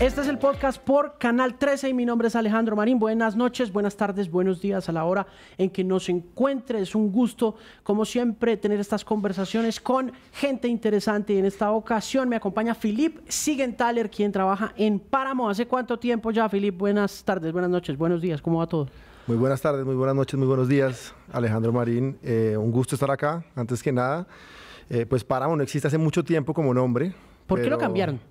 Este es el podcast por Canal 13 y mi nombre es Alejandro Marín. Buenas noches, buenas tardes, buenos días a la hora en que nos encuentre. Es un gusto, como siempre, tener estas conversaciones con gente interesante y en esta ocasión me acompaña Filip Sigenthaler, quien trabaja en Páramo. ¿Hace cuánto tiempo ya, Filip? Buenas tardes, buenas noches, buenos días, ¿cómo va todo? Muy buenas tardes, muy buenas noches, muy buenos días, Alejandro Marín. Eh, un gusto estar acá, antes que nada. Eh, pues Páramo no existe hace mucho tiempo como nombre. ¿Por qué lo cambiaron?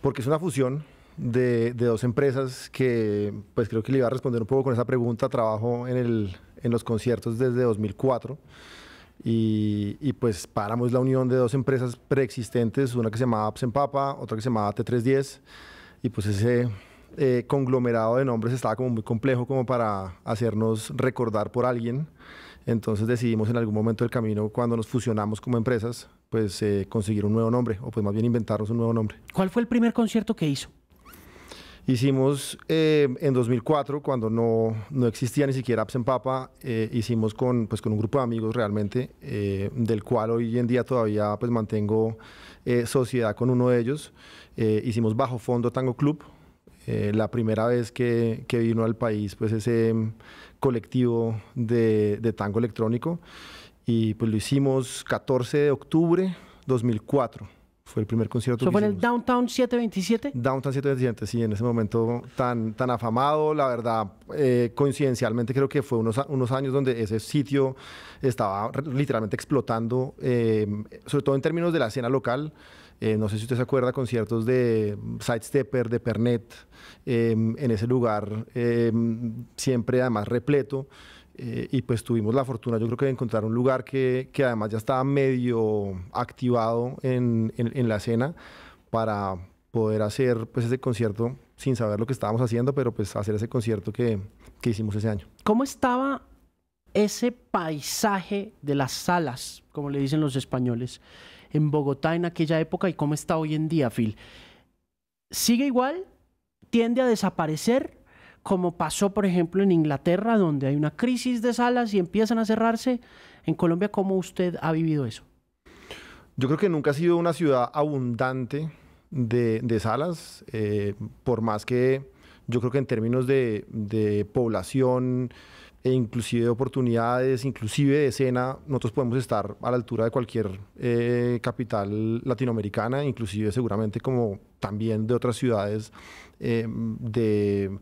porque es una fusión de, dos empresas que, pues creo que le iba a responder un poco con esa pregunta. Trabajo en, los conciertos desde 2004 y, pues paramos la unión de dos empresas preexistentes, una que se llamaba Apps en Papa, otra que se llamaba T310 y pues ese eh, conglomerado de nombres estaba como muy complejo como para hacernos recordar por alguien. Entonces decidimos en algún momento del camino, cuando nos fusionamos como empresas, pues eh, conseguir un nuevo nombre, o pues más bien inventarnos un nuevo nombre. ¿Cuál fue el primer concierto que hizo? Hicimos eh, en 2004, cuando no, no, existía ni siquiera Apps Papa, eh, hicimos con, pues, con un grupo de amigos realmente, del cual hoy en día todavía pues, mantengo sociedad con uno de ellos. hicimos Bajo Fondo Tango Club, la primera vez que, que, vino al país pues, ese mm, colectivo de, de tango electrónico. Y pues lo hicimos 14 de octubre 2004. Fue el primer concierto. fue en el Downtown 727? Downtown 727, sí, en ese momento tan, tan afamado. La verdad, eh, coincidencialmente creo que fue unos, unos años donde ese sitio estaba literalmente explotando, em, sobre todo en términos de la escena local. Eh, no sé si usted se acuerda, conciertos de Sidestepper, mm, de Pernet, em, en ese lugar, em, siempre además repleto. Eh, y pues tuvimos la fortuna, yo creo que de encontrar un lugar que, además ya estaba medio activado en, la escena para poder hacer pues ese concierto sin saber lo que estábamos haciendo, pero pues hacer ese concierto que, que hicimos ese año. ¿Cómo estaba ese paisaje de las salas, como le dicen los españoles, en Bogotá en aquella época y cómo está hoy en día, Phil? ¿Sigue igual? ¿Tiende a desaparecer? como pasó, por ejemplo, en Inglaterra, donde hay una crisis de salas y empiezan a cerrarse. En Colombia, ¿cómo usted ha vivido eso? Yo creo que nunca ha sido una ciudad abundante de, salas, eh, por más que yo creo que en términos de, población e inclusive de oportunidades, inclusive de escena, nosotros podemos estar a la altura de cualquier eh, capital latinoamericana, inclusive seguramente como también de otras ciudades eh, de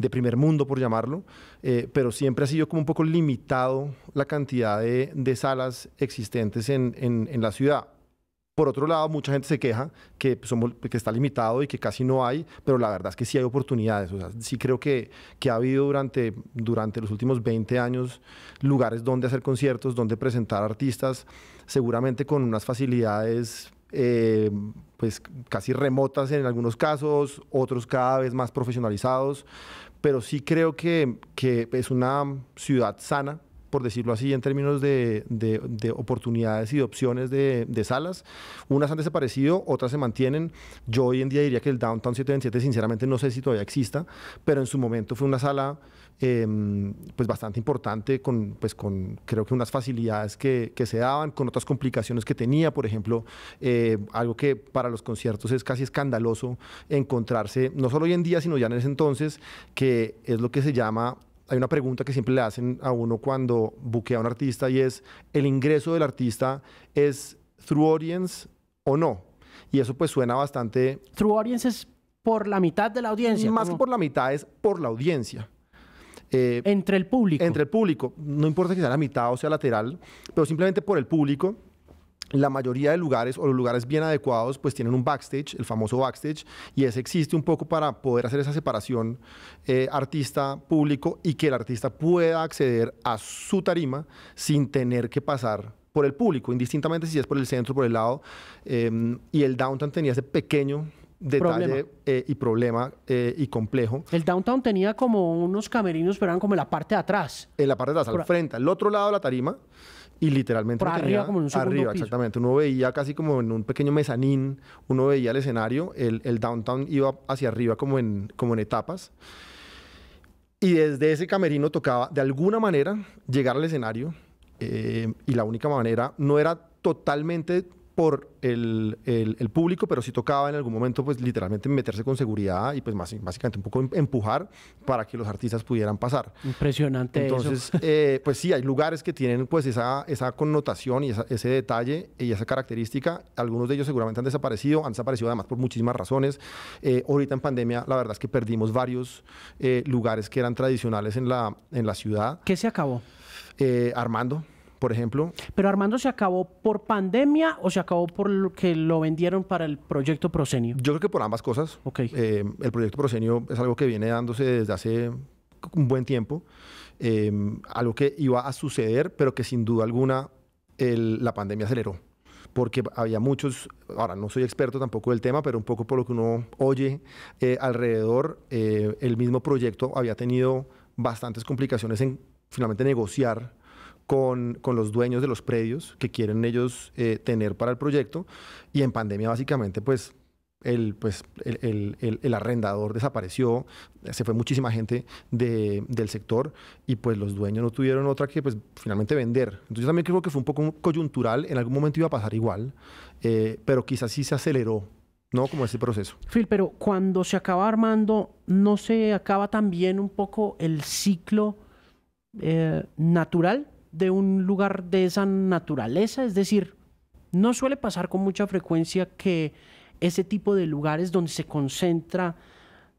de primer mundo, por llamarlo, eh, pero siempre ha sido como un poco limitado la cantidad de, salas existentes en, la ciudad. Por otro lado, mucha gente se queja que, pues, somos, que está limitado y que casi no hay, pero la verdad es que sí hay oportunidades. O sí creo que, ha habido durante, durante los últimos 20 años lugares donde hacer conciertos, donde presentar artistas, seguramente con unas facilidades eh, pues casi remotas en algunos casos, otros cada vez más profesionalizados, pero sí creo que, que es una ciudad sana, por decirlo así, en términos de, de, oportunidades y de opciones de, salas. Unas han desaparecido, otras se mantienen. Yo hoy en día diría que el Downtown 727 sinceramente no sé si todavía exista, pero en su momento fue una sala em, pues bastante importante, con, pues con creo que unas facilidades que, que se daban, con otras complicaciones que tenía, por ejemplo, eh, algo que para los conciertos es casi escandaloso encontrarse, no solo hoy en día, sino ya en ese entonces, que es lo que se llama hay una pregunta que siempre le hacen a uno cuando buquea a un artista y es, ¿el ingreso del artista es through audience o no? Y eso pues suena bastante... Through audience es por la mitad de la audiencia. Más que por la mitad es por la audiencia. Eh, entre el público. Entre el público. No importa que sea la mitad o sea lateral, pero simplemente por el público la mayoría de lugares o los lugares bien adecuados pues tienen un backstage, el famoso backstage, y ese existe un poco para poder hacer esa separación eh, artista-público y que el artista pueda acceder a su tarima sin tener que pasar por el público, indistintamente si es por el centro, por el lado, em, y el downtown tenía ese pequeño detalle eh, y problema eh, y complejo. El downtown tenía como unos camerinos, pero eran como en la parte de atrás. En la parte de atrás, al frente, al otro lado de la tarima y literalmente arriba, como en un arriba exactamente. Uno veía casi como en un pequeño mezanín, uno veía el escenario, el, downtown iba hacia arriba como en, como en etapas. Y desde ese camerino tocaba de alguna manera llegar al escenario eh, y la única manera no era totalmente por el, el, público, pero sí tocaba en algún momento, pues literalmente meterse con seguridad y pues más, básicamente un poco em, empujar para que los artistas pudieran pasar. Impresionante. Entonces, eh, pues sí, hay lugares que tienen pues esa, esa connotación y ese detalle y esa característica. Algunos de ellos seguramente han desaparecido, han desaparecido además por muchísimas razones. Eh, ahorita en pandemia, la verdad es que perdimos varios eh, lugares que eran tradicionales en la, en la ciudad. ¿Qué se acabó? Armando por ejemplo. Pero Armando se acabó por pandemia o se acabó por lo que lo vendieron para el proyecto Prosenio? Yo creo que por ambas cosas. Okay. Eh, el proyecto Prosenio es algo que viene dándose desde hace un buen tiempo, eh, algo que iba a suceder, pero que sin duda alguna la pandemia aceleró porque había muchos, ahora no soy experto tampoco del tema, pero un poco por lo que uno oye eh, alrededor, el mismo proyecto había tenido bastantes complicaciones en finalmente negociar con, con, los dueños de los predios que quieren ellos eh, tener para el proyecto. Y en pandemia básicamente pues el, pues, el, el, arrendador desapareció, se fue muchísima gente de, del sector y pues los dueños no tuvieron otra que pues finalmente vender. Entonces también creo que fue un poco coyuntural, en algún momento iba a pasar igual, eh, pero quizás sí se aceleró, ¿no? Como ese proceso. Phil, pero cuando se acaba armando, ¿no se acaba también un poco el ciclo eh, natural? de un lugar de esa naturaleza? Es decir, no suele pasar con mucha frecuencia que ese tipo de lugares donde se concentra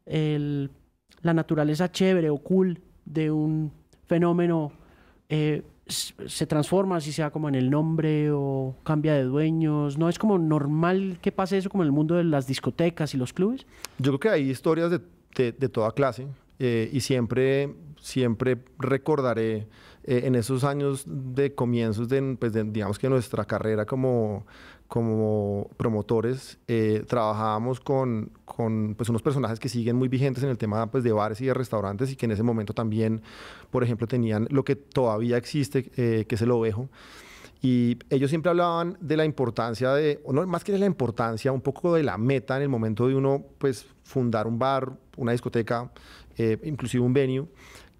la naturaleza chévere o cool de un fenómeno eh, se transforma, si sea como en el nombre o cambia de dueños. ¿No es como normal que pase eso como en el mundo de las discotecas y los clubes? Yo creo que hay historias de, toda clase eh, y siempre siempre recordaré eh, en esos años de comienzos de, pues digamos que nuestra carrera como, como promotores, eh, trabajábamos con, con pues unos personajes que siguen muy vigentes en el tema pues, de bares y de restaurantes y que en ese momento también, por ejemplo, tenían lo que todavía existe, eh, que es el ovejo. Y ellos siempre hablaban de la importancia de, no, más que de la importancia, un poco de la meta en el momento de uno pues, fundar un bar, una discoteca, inclusive un venue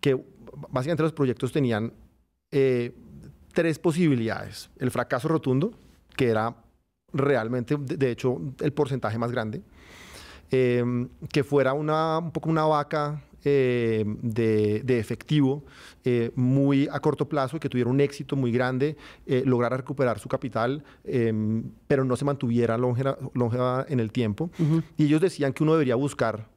que básicamente los proyectos tenían eh, tres posibilidades. El fracaso rotundo, que era realmente, de hecho, el porcentaje más grande. Em, que fuera una, un poco una vaca eh, de, efectivo eh, muy a corto plazo, que tuviera un éxito muy grande, eh, lograra recuperar su capital, em, pero no se mantuviera longeva, en el tiempo. Y ellos decían que uno debería buscar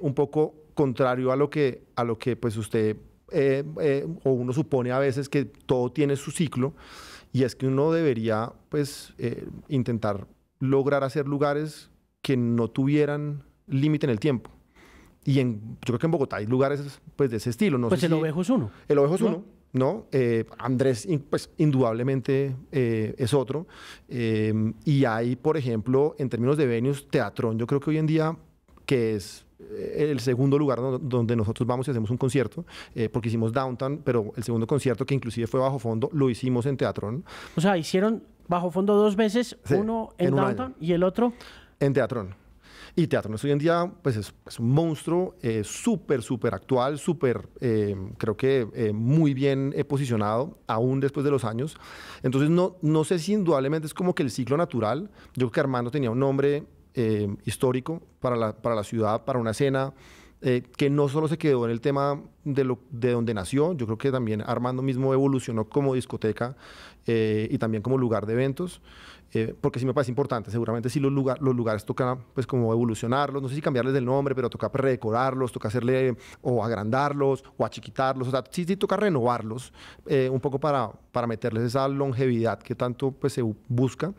un poco contrario a lo que, a lo que pues usted eh, eh, o uno supone a veces que todo tiene su ciclo y es que uno debería pues eh, intentar lograr hacer lugares que no tuvieran límite en el tiempo. Y en, yo creo que en Bogotá hay lugares pues, de ese estilo. No pues el Ovejo es uno. El Ovejo es uno, ¿no? Andrés, pues indudablemente es otro. y hay, por ejemplo, en términos de venues, Teatrón, yo creo que hoy en día, que es eh, el segundo lugar donde nosotros vamos y hacemos un concierto, eh, porque hicimos Downtown, pero el segundo concierto que inclusive fue bajo fondo, lo hicimos en Teatrón. O sea, hicieron bajo fondo dos veces, uno en, Downtown y el otro... En Teatrón, Y Teatrón hoy en día pues es, un monstruo eh, súper, súper actual, súper, creo que muy bien posicionado, aún después de los años. Entonces, no, no sé si indudablemente es como que el ciclo natural. Yo creo que Armando tenía un nombre eh, histórico para la, ciudad, para una escena eh, que no solo se quedó en el tema de, lo, de donde nació, yo creo que también Armando mismo evolucionó como discoteca eh, y también como lugar de eventos, porque sí me parece importante, seguramente si los, los lugares toca pues como evolucionarlos, no sé si cambiarles el nombre, pero toca redecorarlos, toca hacerle o agrandarlos o achiquitarlos, o sea, sí, toca renovarlos un poco para, para meterles esa longevidad que tanto pues se busca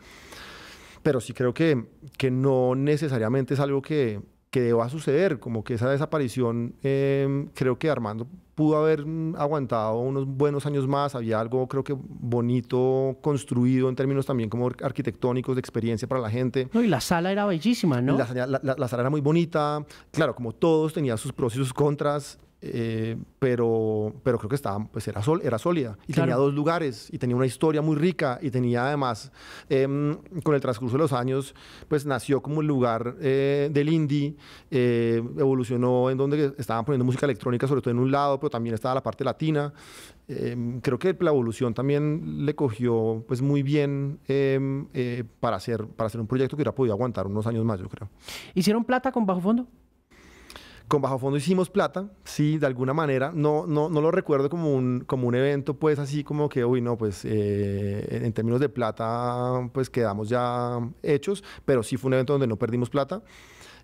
pero sí creo que, que no necesariamente es algo que, que deba suceder, como que esa desaparición, eh, creo que Armando pudo haber mm, aguantado unos buenos años más, había algo creo que bonito construido en términos también como arquitectónicos, de experiencia para la gente. No, y la sala era bellísima, ¿no? La, la sala era muy bonita, claro, como todos tenía sus pros y sus contras, eh, pero, pero creo que estaba, pues era, sol, era sólida y tenía dos lugares y tenía una historia muy rica y tenía además, em, con el transcurso de los años, pues nació como el lugar eh, del indie, eh, evolucionó en donde estaban poniendo música electrónica, sobre todo en un lado, pero también estaba la parte latina. Em, creo que la evolución también le cogió pues muy bien em, para, hacer, para hacer un proyecto que hubiera podido aguantar unos años más, yo creo. ¿Hicieron plata con Bajo Fondo? Con Bajo Fondo hicimos plata, sí, de alguna manera. No, no, lo recuerdo como un, como un evento, pues así como que, uy, no, pues eh, en términos de plata, pues quedamos ya hechos, pero sí fue un evento donde no perdimos plata.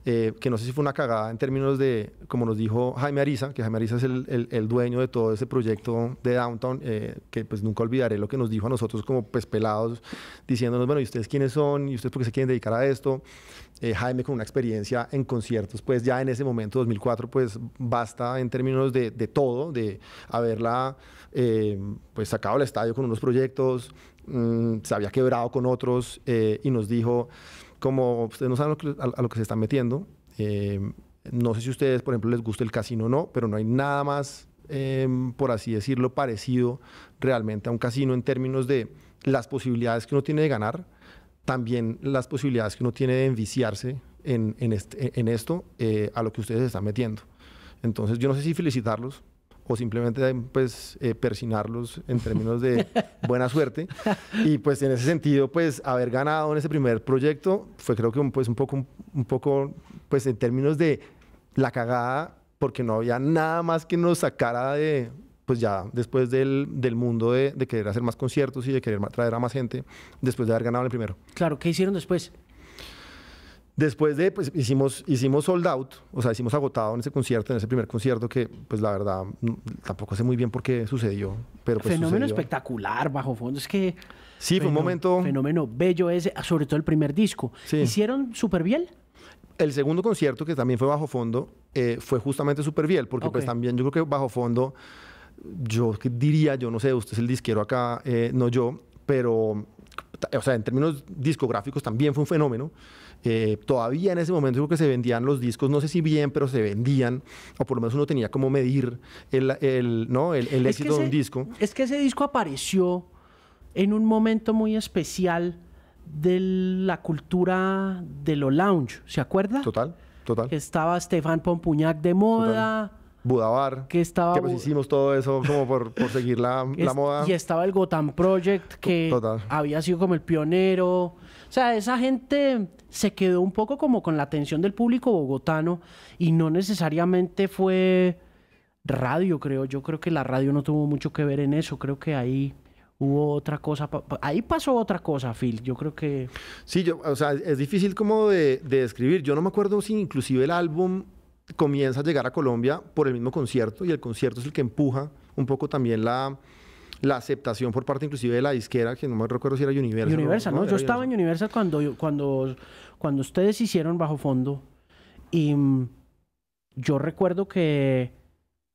Eh, que no sé si fue una cagada en términos de, como nos dijo Jaime Ariza, que Jaime Ariza es el, el, dueño de todo ese proyecto de Downtown, eh, que pues nunca olvidaré lo que nos dijo a nosotros como pues pelados, diciéndonos, bueno, ¿y ustedes quiénes son? ¿Y ustedes por qué se quieren dedicar a esto? Eh, Jaime con una experiencia en conciertos, pues ya en ese momento, 2004, pues basta en términos de, de todo, de haberla pues sacado al estadio con unos proyectos, mm, se había quebrado con otros y nos dijo como ustedes no saben a, lo que se están metiendo, eh, no sé si a ustedes, por ejemplo, les gusta el casino o no, pero no hay nada más, eh, por así decirlo, parecido realmente a un casino en términos de las posibilidades que uno tiene de ganar, también las posibilidades que uno tiene de enviciarse en, esto eh, a lo que ustedes se están metiendo. Entonces, yo no sé si felicitarlos, o simplemente eh, pues eh, persinarlos en términos de buena suerte. Y pues en ese sentido, pues haber ganado en ese primer proyecto fue creo que un, pues un poco, un poco, pues en términos de la cagada, porque no había nada más que nos sacara de, pues ya después del, del mundo de, de, querer hacer más conciertos y de querer traer a más gente, después de haber ganado el primero. Claro, ¿qué hicieron después? Después de, pues hicimos, hicimos sold out, o sea, hicimos agotado en ese concierto, en ese primer concierto que, pues la verdad, mm, tampoco sé muy bien por qué sucedió, pero pues Fenómeno espectacular, bajo fondo, es que... Sí, fue un momento... Fenómeno bello ese, sobre todo el primer disco. Sí. ¿Hicieron bien? El segundo concierto, que también fue bajo fondo, eh, fue justamente súper bien, porque pues también yo creo que bajo fondo, yo diría, yo no sé, usted es el disquero acá, eh, no yo, pero, o sea, en términos discográficos también fue un fenómeno eh, todavía en ese momento creo que se vendían los discos, no sé si bien, pero se vendían, o por lo menos uno tenía como medir el, el ¿no? el, éxito de un disco. Es que ese disco apareció en un momento muy especial de la cultura de lo lounge, ¿se acuerda? Total, total. Estaba Stefan Pompuñac de moda. Budavar que, estaba, pues, hicimos todo eso como por, por seguir la, la, moda. Y estaba el Gotham Project, que había sido como el pionero. O sea, esa gente se quedó un poco como con la atención del público bogotano y no necesariamente fue radio, creo. Yo creo que la radio no tuvo mucho que ver en eso. Creo que ahí hubo otra cosa. Ahí pasó otra cosa, Phil. Yo creo que... Sí, yo, o sea, es difícil como de, de describir. Yo no me acuerdo si inclusive el álbum comienza a llegar a Colombia por el mismo concierto y el concierto es el que empuja un poco también la la aceptación por parte inclusive de la disquera, que no me recuerdo si era Universal. Universal, ¿no? yo estaba en Universal cuando, cuando, cuando ustedes hicieron Bajo Fondo y mm, yo recuerdo que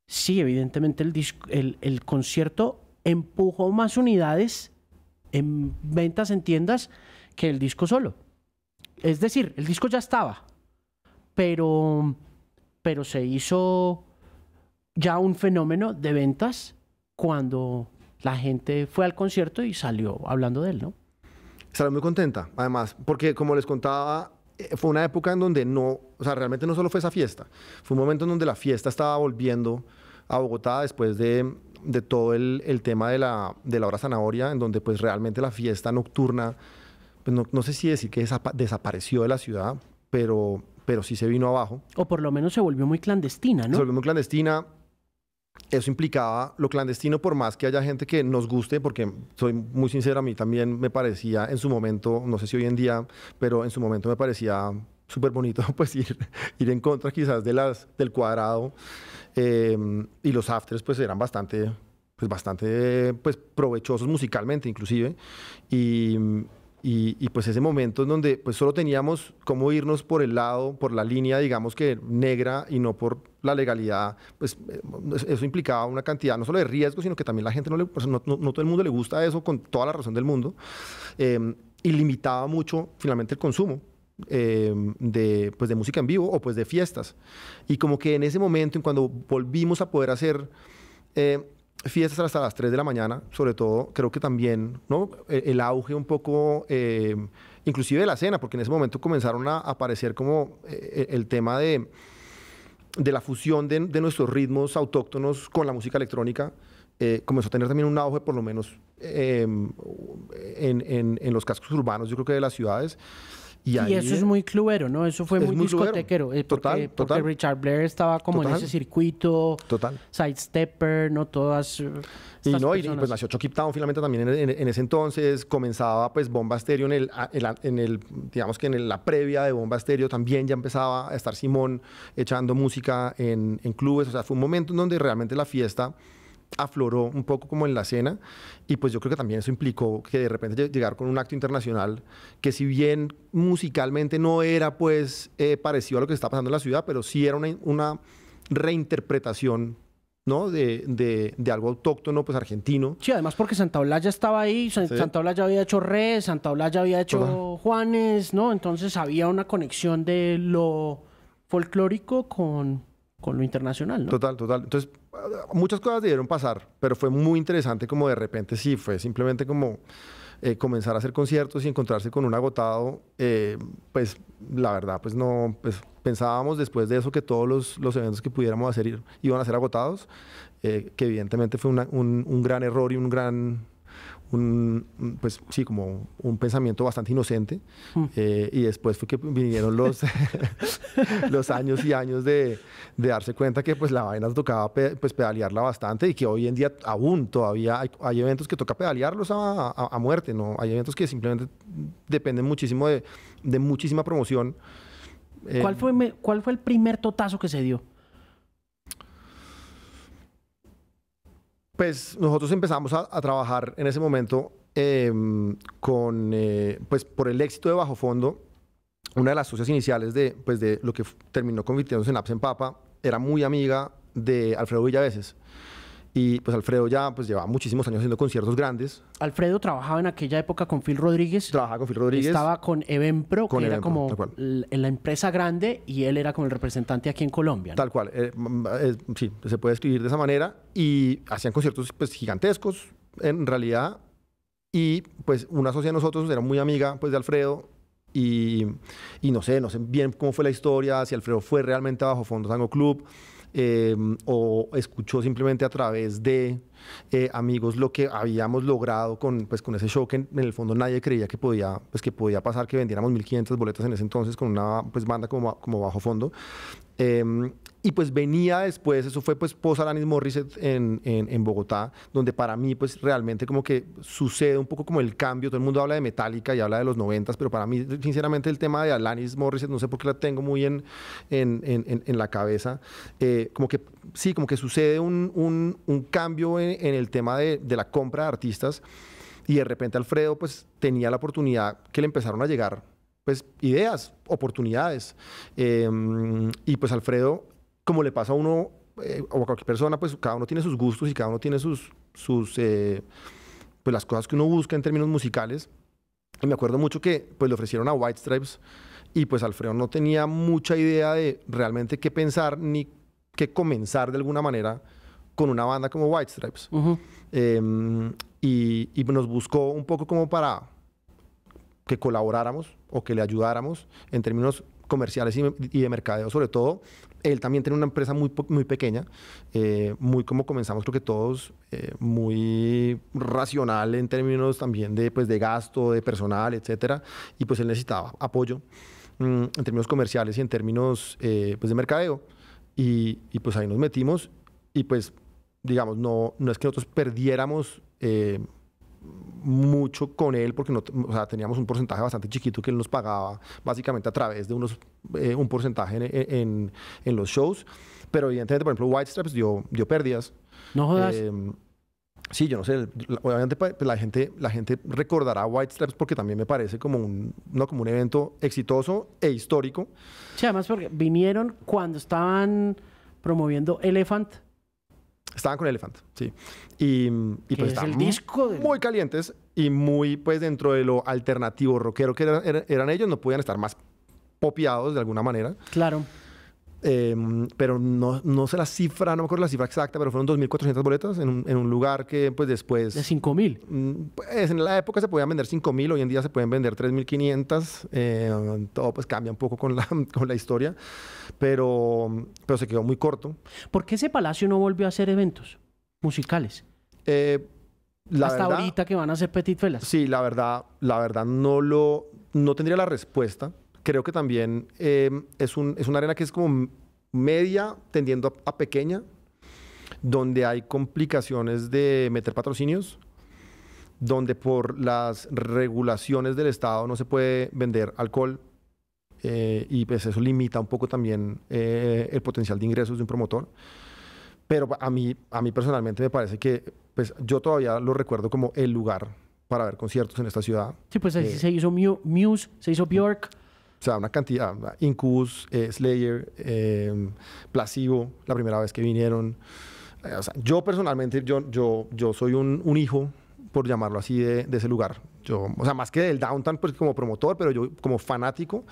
sí, evidentemente el, el, concierto empujó más unidades en ventas en tiendas que el disco solo. Es decir, el disco ya estaba, pero, pero se hizo ya un fenómeno de ventas cuando la gente fue al concierto y salió hablando de él, ¿no? Salió muy contenta, además, porque como les contaba, eh, fue una época en donde no, o sea, realmente no solo fue esa fiesta, fue un momento en donde la fiesta estaba volviendo a Bogotá después de, de todo el, tema de la, de la hora zanahoria, en donde pues realmente la fiesta nocturna, pues no, sé si decir que desapareció de la ciudad, pero, pero sí se vino abajo. O por lo menos se volvió muy clandestina, ¿no? Se volvió muy clandestina, eso implicaba lo clandestino, por más que haya gente que nos guste, porque soy muy sincero, a mí también me parecía en su momento, no sé si hoy en día, pero en su momento me parecía súper bonito pues ir, ir en contra quizás de las, del cuadrado em, y los afters pues eran bastante pues bastante pues provechosos musicalmente inclusive y, y, pues ese momento en donde pues solo teníamos cómo irnos por el lado, por la línea, digamos que negra y no por la legalidad, pues eh, eso implicaba una cantidad no solo de riesgo, sino que también la gente no le, no, todo el mundo le gusta eso con toda la razón del mundo, em, y limitaba mucho finalmente el consumo. Em, de, pues de música en vivo o pues de fiestas y como que en ese momento en cuando volvimos a poder hacer eh, fiestas hasta las 3 de la mañana, sobre todo, creo que también, ¿no? E-, el, auge un poco, eh, inclusive de la cena, porque en ese momento comenzaron a aparecer como eh, el tema de, de la fusión de, de, nuestros ritmos autóctonos con la música electrónica. Eh, comenzó a tener también un auge, por lo menos em, en, en, en los cascos urbanos, yo creo que de las ciudades. Y, eso es muy clubero, ¿no? Eso fue muy, discotequero. Eh, total, porque, total. Richard Blair estaba como en ese circuito. Total. Sidestepper, ¿no? Todas. Eh, y no, y, pues nació Chucky finalmente también en, ese entonces. Comenzaba pues Bomba Stereo en el, en el digamos que en la previa de Bomba Stereo también ya empezaba a estar Simón echando música en, en clubes. O sea, fue un momento en donde realmente la fiesta afloró un poco como en la escena y pues yo creo que también eso implicó que de repente llegar con un acto internacional que si bien musicalmente no era pues eh, parecido a lo que está pasando en la ciudad, pero sí era una, una reinterpretación ¿no? De, de, de, algo autóctono, pues argentino. Sí, además porque Santa ya estaba ahí, sí. Santa Olalla había hecho Red, Santa ya había hecho Juanes, ¿no? Entonces había una conexión de lo folclórico con, con lo internacional, Total, total. Entonces, muchas cosas debieron pasar, pero fue muy interesante como de repente sí, fue simplemente como eh, comenzar a hacer conciertos y encontrarse con un agotado, eh, pues la verdad, pues no, pues, pensábamos después de eso que todos los, eventos que pudiéramos hacer iban a ser agotados, eh, que evidentemente fue un gran error y un gran un, pues sí, como un pensamiento bastante inocente. Mm. Eh, y después fue que vinieron los, los años y años de, darse cuenta que pues la vaina tocaba pues pedalearla bastante y que hoy en día aún todavía hay, eventos que toca pedalearlos a, a, muerte, ¿no? Hay eventos que simplemente dependen muchísimo de, de muchísima promoción. Eh, fue, ¿Cuál fue el primer totazo que se dio? pues nosotros empezamos a, trabajar en ese momento eh, con, eh, pues por el éxito de Bajo Fondo, una de las socias iniciales de, pues, de lo que terminó convirtiéndose en Apps en Papa, era muy amiga de Alfredo Villaveses. Y pues Alfredo ya pues llevaba muchísimos años haciendo conciertos grandes. Alfredo trabajaba en aquella época con Phil Rodríguez. Trabajaba con Phil Rodríguez. Estaba con Evenpro, que era como en la empresa grande y él era como el representante aquí en Colombia. Tal cual. Eh, eh, sí, se puede escribir de esa manera. Y hacían conciertos pues gigantescos, en realidad. Y pues una socia de nosotros era muy amiga pues de Alfredo y, y no sé, no sé bien cómo fue la historia, si Alfredo fue realmente Bajo Fondo Tango Club Em, o escuchó simplemente a través de eh, amigos lo que habíamos logrado con, pues, con ese show que en, el fondo nadie creía que podía, pues, que podía pasar, que vendiéramos 1.500 boletas en ese entonces con una pues, banda como, como bajo fondo. Em, y pues venía después, eso fue pues post Alanis Morissette en, en, Bogotá, donde para mí pues realmente como que sucede un poco como el cambio, todo el mundo habla de Metallica y habla de los noventas, pero para mí sinceramente el tema de Alanis Morissette, no sé por qué la tengo muy en, en la cabeza, eh, como que sí, como que sucede un, un, un cambio en, el tema de, de la compra de artistas y de repente Alfredo pues tenía la oportunidad que le empezaron a llegar pues, ideas, oportunidades. Em, y pues Alfredo, como le pasa a uno eh, o a cualquier persona, pues cada uno tiene sus gustos y cada uno tiene sus, sus eh, pues las cosas que uno busca en términos musicales. Y me acuerdo mucho que pues le ofrecieron a White Stripes y pues Alfredo no tenía mucha idea de realmente qué pensar ni qué comenzar de alguna manera con una banda como White Stripes. Em, y, y, nos buscó un poco como para que colaboráramos o que le ayudáramos en términos comerciales y, de mercadeo, sobre todo. Él también tiene una empresa muy, muy pequeña, eh, muy como comenzamos creo que todos, eh, muy racional en términos también de, pues, de gasto, de personal, etcétera, y pues él necesitaba apoyo mm, en términos comerciales y en términos eh, pues, de mercadeo, y, y, pues ahí nos metimos, y pues digamos, no, no es que nosotros perdiéramos mucho con él porque no, teníamos un porcentaje bastante chiquito que él nos pagaba básicamente a través de unos, eh, un porcentaje en, en, los shows. Pero evidentemente, por ejemplo, White Stripes dio, dio pérdidas. No jodas. Eh, sí, yo no sé. Obviamente pues, la gente, la gente recordará White Stripes porque también me parece como un, no, como un evento exitoso e histórico. Sí, además porque vinieron cuando estaban promoviendo Elephant Estaban con Elefante, sí. Y, pues estaban disco muy calientes y muy, pues, dentro de lo alternativo, rockero que eran, eran ellos, no podían estar más popiados de alguna manera. Claro. Em, pero no, no sé la cifra, no me acuerdo la cifra exacta, pero fueron 2.400 boletas en un, lugar que pues después... ¿De 5.000? Mm, pues en la época se podían vender 5.000, hoy en día se pueden vender 3.500, em, todo pues cambia un poco con la, con la historia, pero, pero se quedó muy corto. ¿Por qué ese palacio no volvió a hacer eventos musicales? Eh, Hasta ahorita que van a hacer Petit Felas Sí, la verdad, la verdad no lo, no tendría la respuesta creo que también em, es, un, es una arena que es como media, tendiendo a, pequeña, donde hay complicaciones de meter patrocinios, donde por las regulaciones del Estado no se puede vender alcohol eh, y pues eso limita un poco también eh, el potencial de ingresos de un promotor. Pero a mí, a mí personalmente me parece que pues, yo todavía lo recuerdo como el lugar para ver conciertos en esta ciudad. Sí, pues eh, se hizo Muse, se hizo Bjork. O sea, una cantidad, Incus eh, Slayer, eh, la primera vez que vinieron. Eh, o sea, yo personalmente, yo, yo, yo soy un, un hijo, por llamarlo así, de, ese lugar. Yo, o sea, más que del downtown pues, como promotor, pero yo como fanático,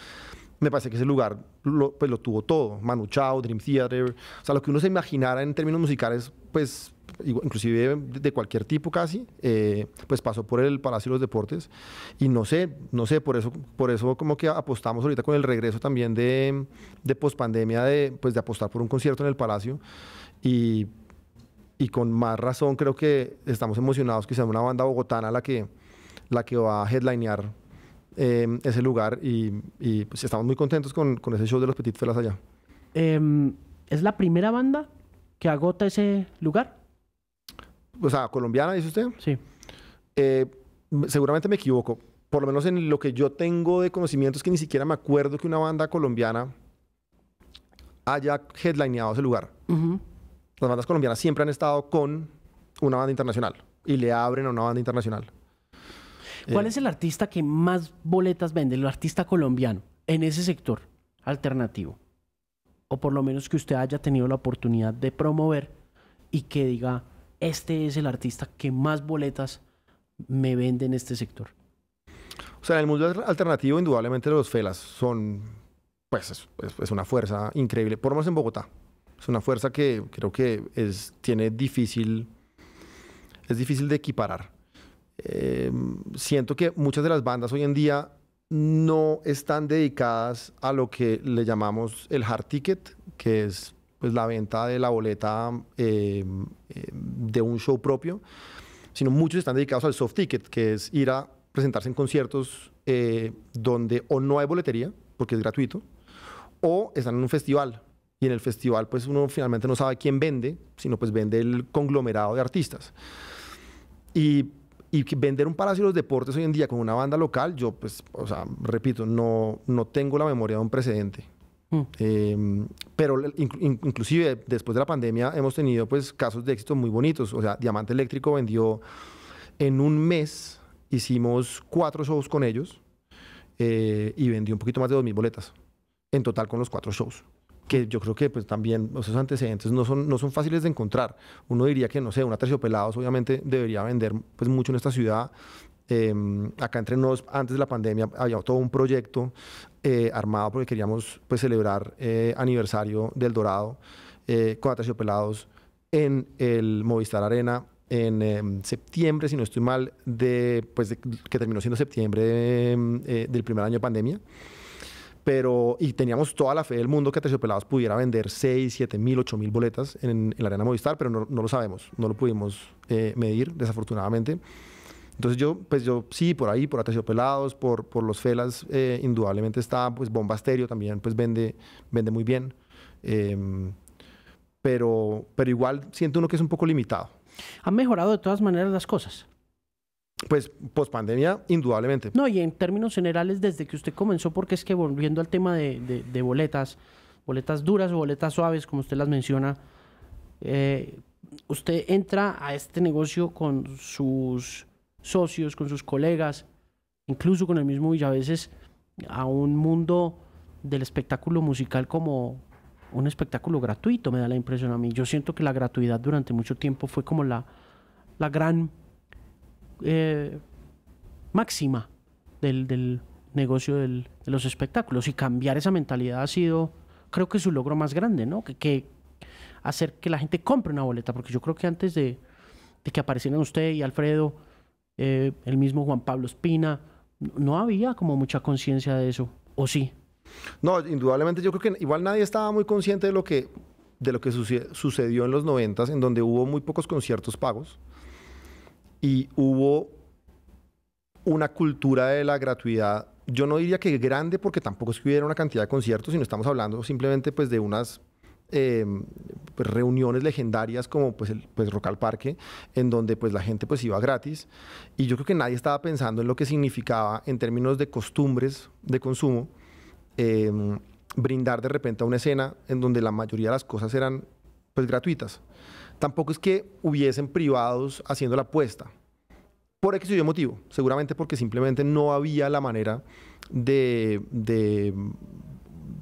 me parece que ese lugar lo, pues lo tuvo todo. Manu Chao, Dream Theater, o sea, lo que uno se imaginara en términos musicales, pues inclusive de cualquier tipo casi, eh, pues pasó por el Palacio de los Deportes y no sé, no sé, por eso, por eso como que apostamos ahorita con el regreso también de, de pospandemia, de, pues de apostar por un concierto en el Palacio y, con más razón creo que estamos emocionados que sea una banda bogotana la que, la que va a headlinear Em, ese lugar y, pues, estamos muy contentos con, ese show de los Petit Felas allá. Em, ¿Es la primera banda que agota ese lugar? O sea, colombiana, dice usted. Sí. Eh, seguramente me equivoco. Por lo menos en lo que yo tengo de conocimientos, que ni siquiera me acuerdo que una banda colombiana haya headlineado ese lugar. Las bandas colombianas siempre han estado con una banda internacional y le abren a una banda internacional. ¿Cuál eh, es el artista que más boletas vende, el artista colombiano, en ese sector alternativo? O por lo menos que usted haya tenido la oportunidad de promover y que diga, este es el artista que más boletas me vende en este sector. O sea, en el mundo alternativo, indudablemente los Felas son, pues, es, una fuerza increíble, por más en Bogotá. Es una fuerza que creo que es, tiene difícil, es difícil de equiparar. Em, siento que muchas de las bandas hoy en día no están dedicadas a lo que le llamamos el hard ticket, que es pues, la venta de la boleta em, em, de un show propio, sino muchos están dedicados al soft ticket, que es ir a presentarse en conciertos eh, donde o no hay boletería, porque es gratuito, o están en un festival. Y en el festival, pues uno finalmente no sabe quién vende, sino pues vende el conglomerado de artistas. Y y vender un Palacio de los Deportes hoy en día con una banda local, yo pues, o sea, repito, no, no tengo la memoria de un precedente. Mm. Em, pero inclusive después de la pandemia hemos tenido pues casos de éxito muy bonitos. O sea, Diamante Eléctrico vendió en un mes, hicimos cuatro shows con ellos eh, y vendió un poquito más de dos mil boletas en total con los cuatro shows que yo creo que pues también esos antecedentes no son, no son fáciles de encontrar. Uno diría que, no sé, una Pelados obviamente debería vender pues mucho en esta ciudad. Em, acá entre nos, antes de la pandemia, había todo un proyecto eh, armado porque queríamos pues celebrar eh, aniversario del Dorado eh, con Pelados en el Movistar Arena en em, septiembre, si no estoy mal, de, pues que terminó siendo septiembre em, del primer año de pandemia pero y teníamos toda la fe del mundo que Pelados pudiera vender 6, 7 mil, 8 mil boletas en, la arena Movistar, pero no, lo sabemos, no lo pudimos eh, medir, desafortunadamente. Entonces yo, pues yo sí, por ahí, por Aterciopelados, por, por los Felas, eh, indudablemente está, pues Bomba Stereo también, pues vende, vende muy bien. Em, pero, pero igual siento uno que es un poco limitado. Han mejorado de todas maneras las cosas. Pues post pandemia, indudablemente. No, y en términos generales, desde que usted comenzó, porque es que volviendo al tema de, boletas, boletas duras o boletas suaves, como usted las menciona, eh, usted entra a este negocio con sus socios, con sus colegas, incluso con el mismo veces a un mundo del espectáculo musical como un espectáculo gratuito, me da la impresión a mí. Yo siento que la gratuidad durante mucho tiempo fue como la, la gran eh, máxima del, negocio de los espectáculos y cambiar esa mentalidad ha sido, creo que su logro más grande, ¿no? Que, hacer que la gente compre una boleta, porque yo creo que antes de, que aparecieran usted y Alfredo, eh, el mismo Juan Pablo Espina, no había como mucha conciencia de eso, ¿o sí? No, indudablemente yo creo que igual nadie estaba muy consciente de lo que, de lo que sucedió en los 90, en donde hubo muy pocos conciertos pagos y hubo una cultura de la gratuidad. Yo no diría que grande porque tampoco es que hubiera una cantidad de conciertos, sino estamos hablando simplemente pues, de unas em, pues, reuniones legendarias como pues, el, pues Rock al Parque, en donde la gente pues iba gratis y yo creo que nadie estaba pensando en lo que significaba en términos de costumbres de consumo em, brindar de repente a una escena en donde la mayoría de las cosas eran gratuitas tampoco es que hubiesen privados haciendo la apuesta. Por X motivo, seguramente porque simplemente no había la manera de,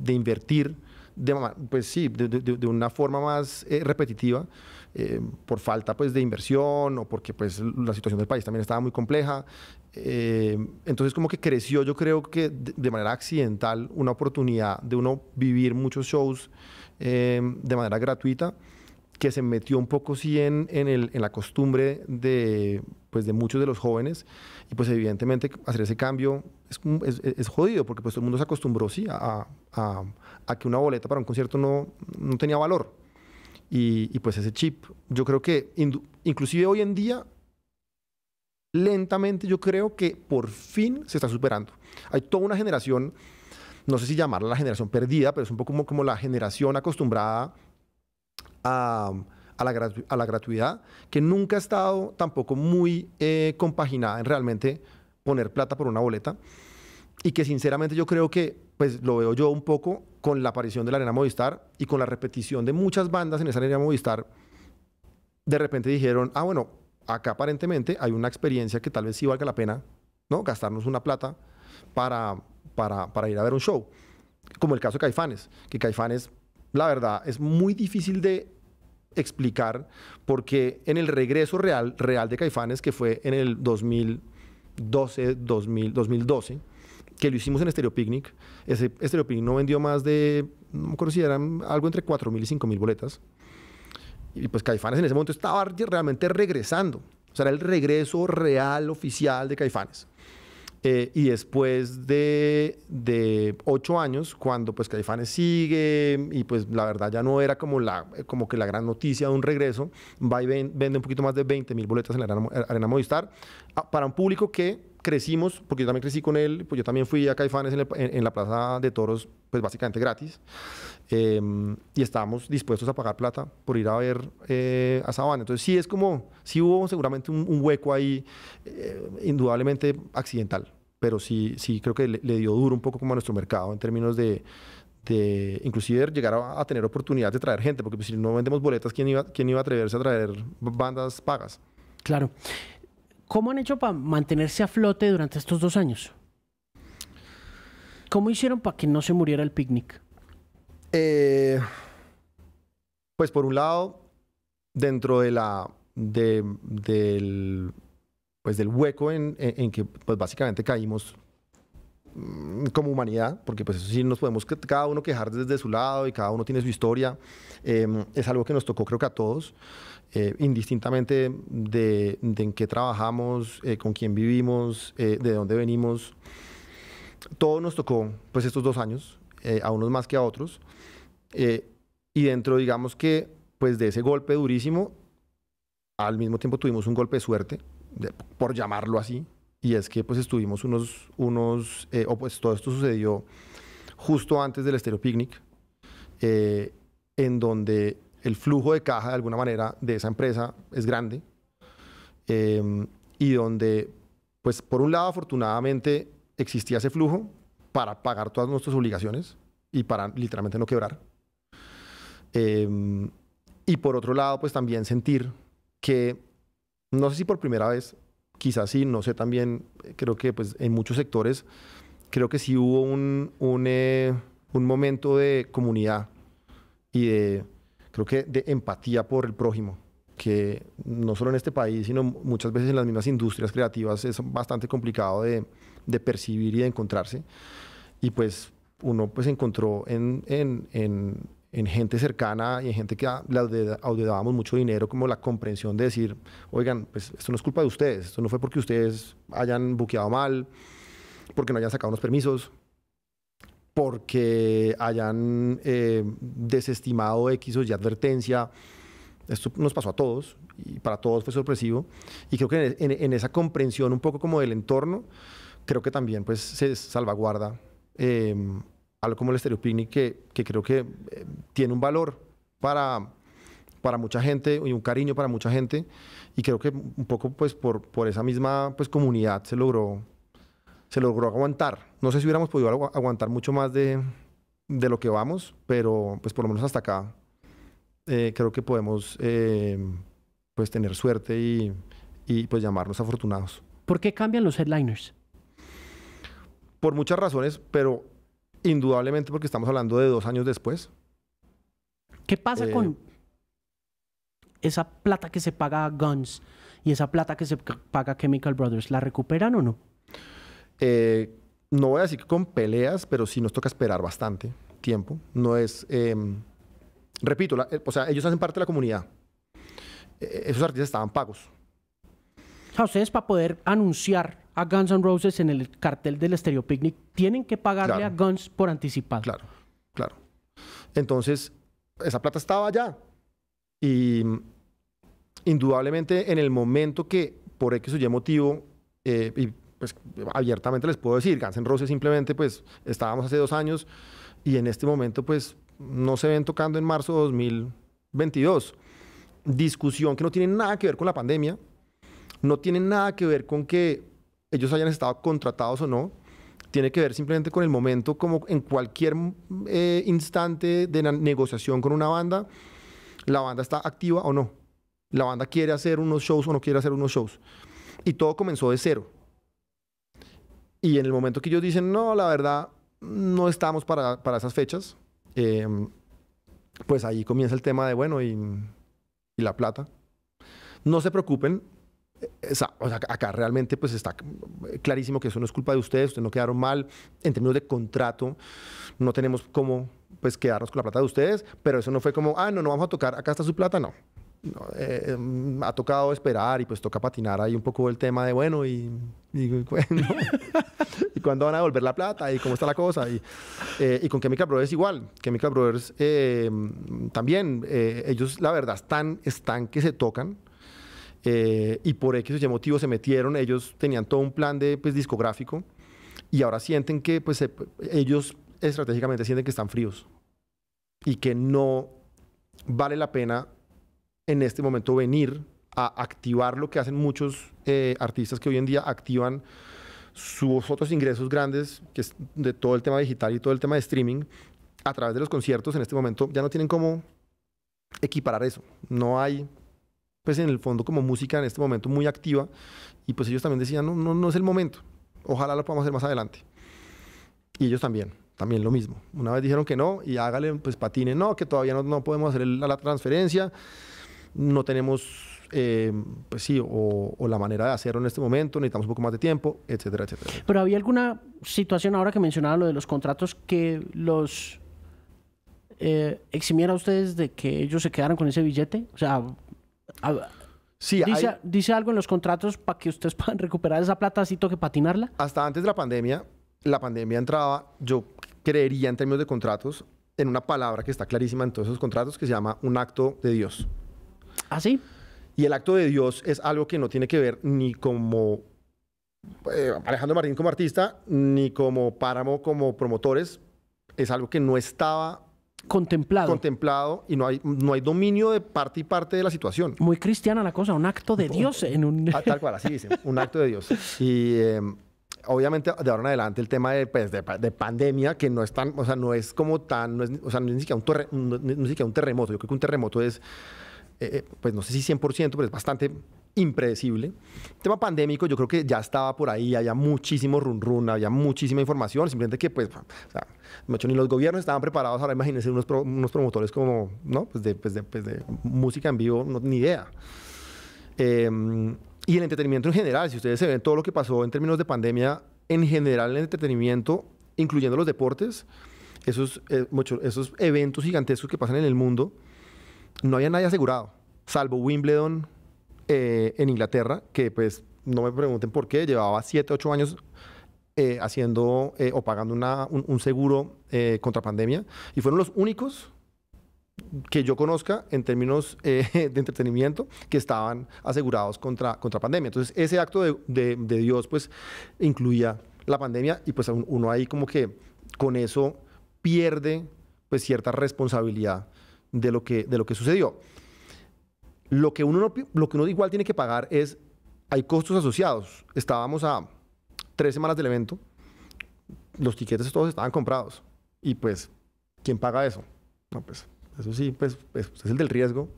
invertir de, pues sí, de, una forma más eh, repetitiva, eh, por falta pues de inversión o porque pues la situación del país también estaba muy compleja. Eh, entonces como que creció yo creo que de, manera accidental una oportunidad de uno vivir muchos shows de manera gratuita que se metió un poco sí en, en, el, en la costumbre de, pues, de muchos de los jóvenes y pues evidentemente hacer ese cambio es, es, es jodido porque pues todo el mundo se acostumbró sí a, a, a, que una boleta para un concierto no, no tenía valor y, y pues ese chip yo creo que inclusive hoy en día lentamente yo creo que por fin se está superando hay toda una generación no sé si llamarla la generación perdida pero es un poco como, como la generación acostumbrada a, la, a la, gratuidad, que nunca ha estado tampoco muy eh, compaginada en realmente poner plata por una boleta y que sinceramente yo creo que, pues lo veo yo un poco con la aparición de la Arena Movistar y con la repetición de muchas bandas en esa Arena Movistar, de repente dijeron, ah, bueno, acá aparentemente hay una experiencia que tal vez sí valga la pena, ¿no? Gastarnos una plata para, para, para ir a ver un show. Como el caso de Caifanes, que Caifanes, la verdad, es muy difícil de explicar porque en el regreso real, real de Caifanes, que fue en el 2012, 2012, que lo hicimos en estereopicnic Picnic, ese no vendió más de, no me acuerdo si eran algo entre 4.000 y 5.000 boletas. Y pues Caifanes en ese momento estaba realmente regresando. O sea, era el regreso real, oficial de Caifanes. Eh, y después de, ocho años, cuando pues Caifanes sigue y pues la verdad ya no era como, la, como que la gran noticia de un regreso, va y vende un poquito más de 20 mil boletas en la Arena, Movistar ah, para un público que crecimos, porque yo también crecí con él, pues yo también fui a Caifanes en, la Plaza de Toros, pues básicamente gratis, em, y estábamos dispuestos a pagar plata por ir a ver eh, a Sabana. Entonces sí es como, sí hubo seguramente un hueco ahí, eh, indudablemente accidental pero sí, sí creo que le, dio duro un poco como a nuestro mercado en términos de, inclusive llegar a, tener oportunidad de traer gente, porque pues, si no vendemos boletas, ¿quién iba, iba a atreverse a traer bandas pagas? Claro. ¿Cómo han hecho para mantenerse a flote durante estos dos años? ¿Cómo hicieron para que no se muriera el picnic? Eh, pues por un lado, dentro de la, del pues del hueco en, en, que pues básicamente caímos mm, como humanidad, porque pues eso sí nos podemos cada uno quejar desde su lado y cada uno tiene su historia, em, es algo que nos tocó creo que a todos, eh, indistintamente de, en qué trabajamos, eh, con quién vivimos, eh, de dónde venimos, todo nos tocó pues estos dos años, a unos más que a otros, y dentro digamos que pues de ese golpe durísimo, al mismo tiempo tuvimos un golpe de suerte, por llamarlo así, y es que pues estuvimos unos, unos eh, o pues todo esto sucedió justo antes del Estéreo Picnic, eh, en donde el flujo de caja de alguna manera de esa empresa es grande, eh, y donde pues por un lado afortunadamente existía ese flujo para pagar todas nuestras obligaciones y para literalmente no quebrar. y por otro lado, pues también sentir que no sé si por primera vez, quizás sí, no sé también, creo que pues en muchos sectores, creo que sí hubo un, eh, momento de comunidad y de, creo que de empatía por el prójimo que no solo en este país, sino muchas veces en las mismas industrias creativas es bastante complicado de, percibir y de encontrarse. Y pues uno pues encontró en, en gente cercana y en gente que le auditábamos mucho dinero, como la comprensión de decir, oigan, pues esto no es culpa de ustedes, esto no fue porque ustedes hayan buqueado mal, porque no hayan sacado unos permisos, porque hayan eh, desestimado X o Y advertencia. Esto nos pasó a todos y para todos fue sorpresivo. Y creo que en, esa comprensión un poco como del entorno, creo que también pues se salvaguarda em, algo como el Estéreo Picnic que, que creo que eh, tiene un valor para, para mucha gente y un cariño para mucha gente y creo que un poco pues por, por esa misma pues comunidad se logró se logró aguantar. No sé si hubiéramos podido aguantar mucho más de, de, lo que vamos, pero pues por lo menos hasta acá eh, creo que podemos eh, pues tener suerte y, y pues llamarnos afortunados. ¿Por qué cambian los headliners? Por muchas razones, pero Indudablemente porque estamos hablando de dos años después. ¿Qué pasa eh, con esa plata que se paga a Guns y esa plata que se paga a Chemical Brothers? ¿La recuperan o no? Eh, no voy a decir que con peleas, pero sí nos toca esperar bastante tiempo. No es... Em, repito, o sea, ellos hacen parte de la comunidad. E, esos artistas estaban pagos. ¿A ustedes para poder anunciar a Guns N' Roses en el cartel del estereopicnic Picnic, tienen que pagarle a Guns por anticipado. Claro, claro. Entonces, esa plata estaba allá. Y indudablemente en el momento que por X o Y motivo, eh, y pues abiertamente les puedo decir, Guns N' Roses simplemente pues estábamos hace dos años y en este momento pues no se ven tocando en marzo de 2022. Discusión que no tiene nada que ver con la pandemia, no tiene nada que ver con que ellos hayan estado contratados o no, tiene que ver simplemente con el momento, como en cualquier eh, instante de negociación con una banda, la banda está activa o no. La banda quiere hacer unos shows o no quiere hacer unos shows. Y todo comenzó de cero. Y en el momento que ellos dicen, no, la verdad, no estamos para, para esas fechas, em, pues ahí comienza el tema de, bueno, y, y la plata. No se preocupen, o sea, acá realmente pues está clarísimo que eso no es culpa de ustedes, ustedes no quedaron mal. En términos de contrato, no tenemos cómo pues quedarnos con la plata de ustedes, pero eso no fue como, ah, no, no vamos a tocar, acá está su plata, no. Eh, ha tocado esperar y pues toca patinar ahí un poco el tema de, bueno, y, y, van a devolver la plata y cómo está la cosa. Y, eh, y con Chemical Brothers igual, Chemical Brothers eh, también, eh, ellos la verdad están, están que se tocan. Eh, y por X o Y motivo se metieron, ellos tenían todo un plan de pues, discográfico y ahora sienten que pues, ellos estratégicamente sienten que están fríos y que no vale la pena en este momento venir a activar lo que hacen muchos eh, artistas que hoy en día activan sus otros ingresos grandes, que es de todo el tema digital y todo el tema de streaming, a través de los conciertos en este momento ya no tienen cómo equiparar eso. No hay pues en el fondo como música en este momento muy activa y pues ellos también decían, no, no, no es el momento, ojalá lo podamos hacer más adelante. Y ellos también, también lo mismo. Una vez dijeron que no y hágale, pues patine, no, que todavía no, podemos hacer la transferencia, no tenemos, eh, pues sí, o, la manera de hacerlo en este momento, necesitamos un poco más de tiempo, etcétera, etcétera. Pero había alguna situación ahora que mencionaba lo de los contratos que los... Eh, eximiera a ustedes de que ellos se quedaran con ese billete? O sea, dice, algo en los contratos para que ustedes puedan recuperar esa plata, que patinarla. Hasta antes de la pandemia, la pandemia entraba, yo creería en términos de contratos, en una palabra que está clarísima en todos esos contratos que se llama un acto de Dios. ¿Ah, sí? Y el acto de Dios es algo que no tiene que ver ni como eh, Alejandro Martín como artista, ni como Páramo como promotores. Es algo que no estaba Contemplado. Contemplado y no hay, no hay dominio de parte y parte de la situación. Muy cristiana la cosa, un acto de Dios en un... Ah, tal cual, así dicen, un acto de Dios. Y em, obviamente de ahora en adelante el tema de, pues, de, pandemia, que no es tan, o sea, no es como tan, o sea, no es ni siquiera un, terremoto, yo creo que un terremoto es, eh, eh, pues no sé si 100%, pero es bastante impredecible. El tema pandémico yo creo que ya estaba por ahí, había muchísimo run run, había muchísima información, simplemente que pues, o sea, ni los gobiernos estaban preparados, ahora imagínense unos, promotores como, ¿no? Pues de, pues de, pues de música en vivo, no, ni idea. Em, y el entretenimiento en general, si ustedes se ven todo lo que pasó en términos de pandemia, en general el entretenimiento, incluyendo los deportes, esos, eh, muchos, esos eventos gigantescos que pasan en el mundo, no había nadie asegurado, salvo Wimbledon, eh, en Inglaterra, que pues no me pregunten por qué, llevaba 7, 8 años eh, haciendo eh, o pagando una, un, seguro contra pandemia y fueron los únicos que yo conozca en términos de entretenimiento que estaban asegurados contra, contra pandemia. Entonces, ese acto de, de, de Dios, pues, incluía la pandemia y pues uno ahí como que con eso pierde pues cierta responsabilidad de lo que, de lo que sucedió. Lo que uno, lo que uno igual tiene que pagar es, hay costos asociados. Estábamos a tres semanas del evento, los tiquetes todos estaban comprados. Y pues, ¿quién paga eso? No, pues, eso sí, pues, es el del riesgo,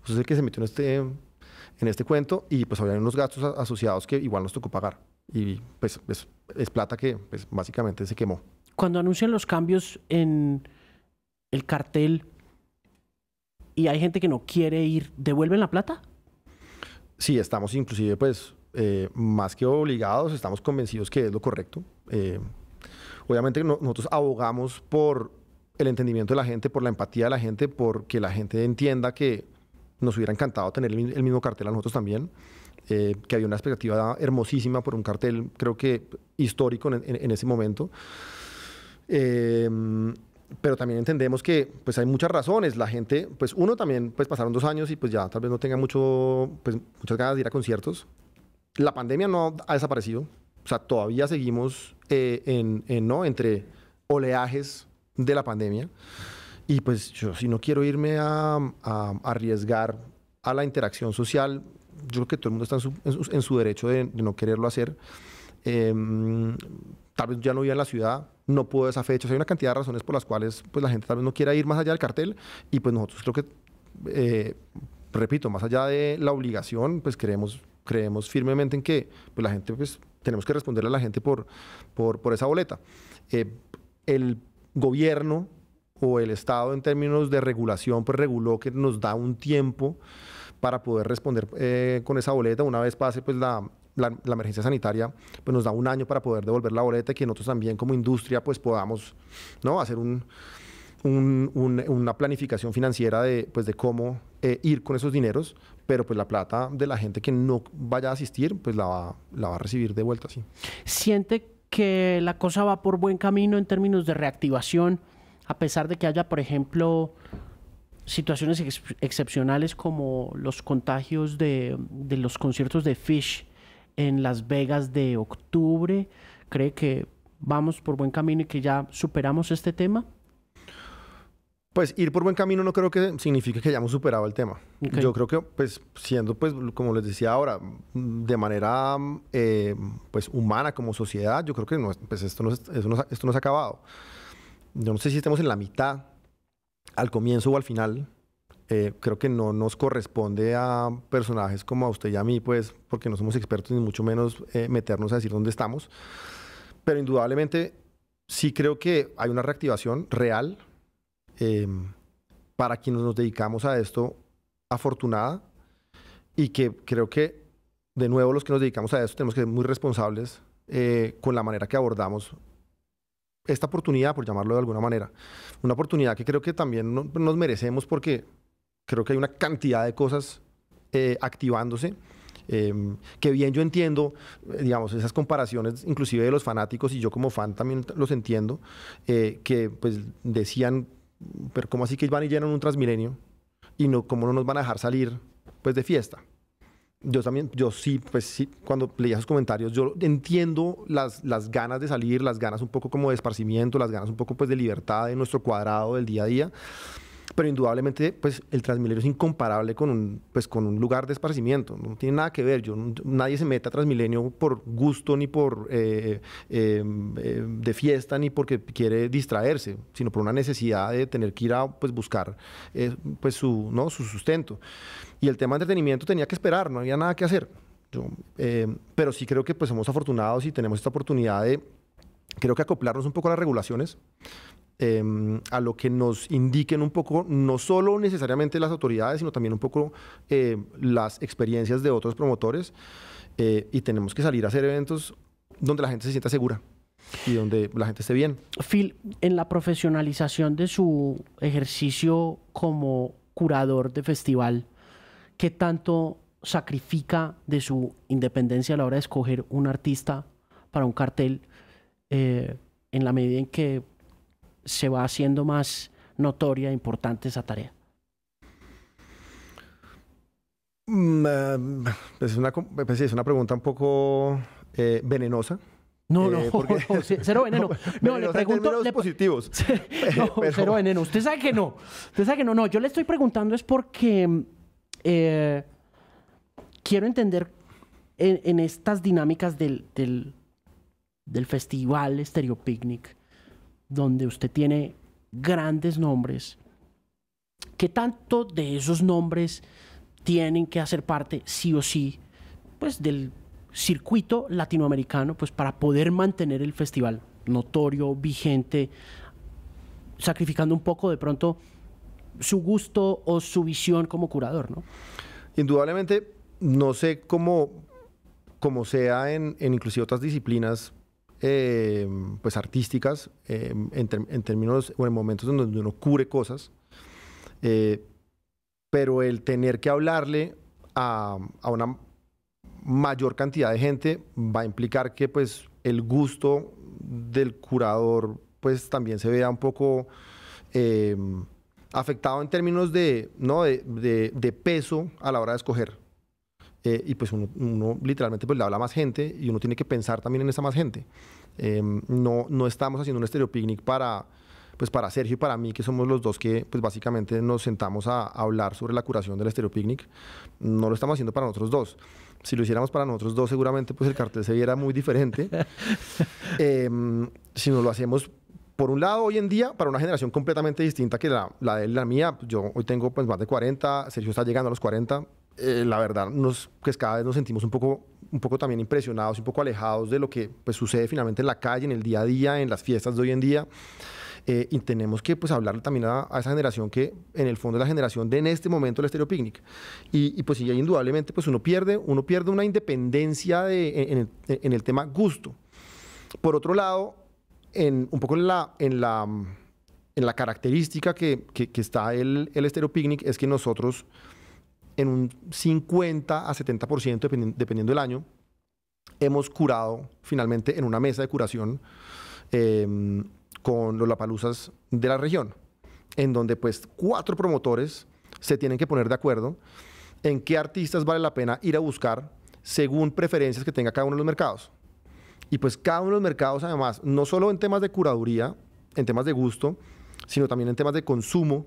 pues es el que se metió en este, en este cuento y pues había unos gastos asociados que igual nos tocó pagar. Y pues es, plata que pues, básicamente se quemó. Cuando anuncian los cambios en el cartel, y hay gente que no quiere ir, ¿devuelven la plata? Sí, estamos inclusive pues eh, más que obligados, estamos convencidos que es lo correcto. Eh, obviamente nosotros abogamos por el entendimiento de la gente, por la empatía de la gente, porque la gente entienda que nos hubiera encantado tener el, mismo cartel a nosotros también, eh, que había una expectativa hermosísima por un cartel, creo que histórico en, en ese momento pero también entendemos que pues hay muchas razones. La gente, pues uno también, pues pasaron dos años y pues ya tal vez no tenga mucho, pues muchas ganas de ir a conciertos. La pandemia no ha desaparecido. O sea, todavía seguimos eh, en, ¿no? entre oleajes de la pandemia. Y pues yo si no quiero irme a, arriesgar a la interacción social, yo creo que todo el mundo está en su, derecho de, no quererlo hacer. Em, tal vez ya no viva en la ciudad, no pudo esa fecha. hay una cantidad de razones por las cuales pues, la gente tal vez no quiera ir más allá del cartel y pues nosotros creo que, eh, repito, más allá de la obligación, pues creemos, creemos firmemente en que pues, la gente, pues tenemos que responderle a la gente por, por, esa boleta. Eh, el gobierno o el Estado en términos de regulación, pues reguló que nos da un tiempo para poder responder eh, con esa boleta una vez pase pues la, la, emergencia sanitaria pues nos da un año para poder devolver la boleta y que nosotros también como industria pues podamos ¿no? hacer un, una planificación financiera de, pues, de cómo eh, ir con esos dineros, pero pues la plata de la gente que no vaya a asistir pues la va, la va a recibir de vuelta. Sí. ¿Siente que la cosa va por buen camino en términos de reactivación, a pesar de que haya, por ejemplo, situaciones excepcionales como los contagios de, de los conciertos de Fish? en Las Vegas de octubre. ¿Cree que vamos por buen camino y que ya superamos este tema? Pues ir por buen camino no creo que signifique que hayamos superado el tema. Yo creo que, pues, siendo, pues, como les decía ahora, de manera, eh, pues, humana como sociedad, yo creo que pues, esto, no, esto, no, acabado. Yo no sé si estemos en la mitad, al comienzo o al final, eh, creo que no nos corresponde a personajes como a usted y a mí, pues, porque no somos expertos ni mucho menos eh, meternos a decir dónde estamos. Pero indudablemente sí creo que hay una reactivación real eh, para quienes nos dedicamos a esto afortunada y que creo que de nuevo los que nos dedicamos a esto tenemos que ser muy responsables con la manera que abordamos esta oportunidad, por llamarlo de alguna manera. Una oportunidad que creo que también nos merecemos porque creo que hay una cantidad de cosas eh, activándose. Em, que bien yo entiendo, digamos, esas comparaciones inclusive de los fanáticos y yo como fan también los entiendo, eh, que pues decían, pero ¿cómo así que van y llenan un transmilenio? Y no, ¿cómo no nos van a dejar salir pues de fiesta? Yo también, yo sí, pues sí, cuando leía esos comentarios, yo entiendo las, las ganas de salir, las ganas un poco como de esparcimiento, las ganas un poco pues de libertad de nuestro cuadrado del día a día, pero indudablemente pues el Transmilenio es incomparable con un, pues, con un lugar de esparcimiento, no tiene nada que ver, yo, nadie se mete a Transmilenio por gusto ni por eh, eh, eh, de fiesta ni porque quiere distraerse, sino por una necesidad de tener que ir a pues, buscar pues, su, ¿no? su sustento. Y el tema de entretenimiento tenía que esperar, no había nada que hacer. Yo, pero sí creo que pues, somos afortunados y tenemos esta oportunidad de, creo que acoplarnos un poco a las regulaciones. Em, a lo que nos indiquen un poco, no solo necesariamente las autoridades, sino también un poco eh, las experiencias de otros promotores. Eh, y tenemos que salir a hacer eventos donde la gente se sienta segura y donde la gente esté bien. Phil, en la profesionalización de su ejercicio como curador de festival, ¿qué tanto sacrifica de su independencia a la hora de escoger un artista para un cartel eh, en la medida en que se va haciendo más notoria e importante esa tarea? Mm, eh, pues es una, pues es una pregunta un poco eh, venenosa. No, eh, no, porque... cero veneno. No, le pregunto. Le... positivos. cero veneno. Usted sabe que no. Usted sabe que no. No, yo le estoy preguntando es porque quiero entender en, estas dinámicas del, del, festival Stereo Picnic donde usted tiene grandes nombres, ¿qué tanto de esos nombres tienen que hacer parte sí o sí pues del circuito latinoamericano pues para poder mantener el festival notorio, vigente, sacrificando un poco de pronto su gusto o su visión como curador, ¿no? Indudablemente, no sé cómo, cómo sea en, en inclusive otras disciplinas, Em, pues artísticas, em, en, términos o en momentos donde uno cubre cosas, eh, pero el tener que hablarle a, una mayor cantidad de gente va a implicar que pues el gusto del curador pues también se vea un poco em, afectado en términos de, ¿no? de peso a la hora de escoger. Eh, y pues uno, literalmente pues le habla a más gente y uno tiene que pensar también en esa más gente. Em, no, no estamos haciendo un estereopicnic para, pues para Sergio y para mí, que somos los dos que pues básicamente nos sentamos a, hablar sobre la curación del estereopicnic. No lo estamos haciendo para nosotros dos si lo hiciéramos para nosotros dos, seguramente pues el cartel se viera muy diferente. Em, si no lo hacemos, por un lado, hoy en día, para una generación completamente distinta que la, la de la mía, yo hoy tengo pues más de 40, Sergio está llegando a los 40, eh, la verdad, nos, pues, cada vez nos sentimos un poco, un poco también impresionados, un poco alejados de lo que pues, sucede finalmente en la calle, en el día a día, en las fiestas de hoy en día. Eh, y tenemos que pues, hablar también a, esa generación que en el fondo es la generación de en este momento el estéreo picnic. Y, pues y indudablemente pues, uno, pierde, uno pierde una independencia de, en, el, tema gusto. Por otro lado, en, un poco en la... En la en la característica que, que, que está el, el picnic es que nosotros en un 50 a 70%, dependiendo del año, hemos curado finalmente en una mesa de curación em, con los lapaluzas de la región, en donde pues cuatro promotores se tienen que poner de acuerdo en qué artistas vale la pena ir a buscar según preferencias que tenga cada uno de los mercados. Y pues cada uno de los mercados además, no solo en temas de curaduría, en temas de gusto, sino también en temas de consumo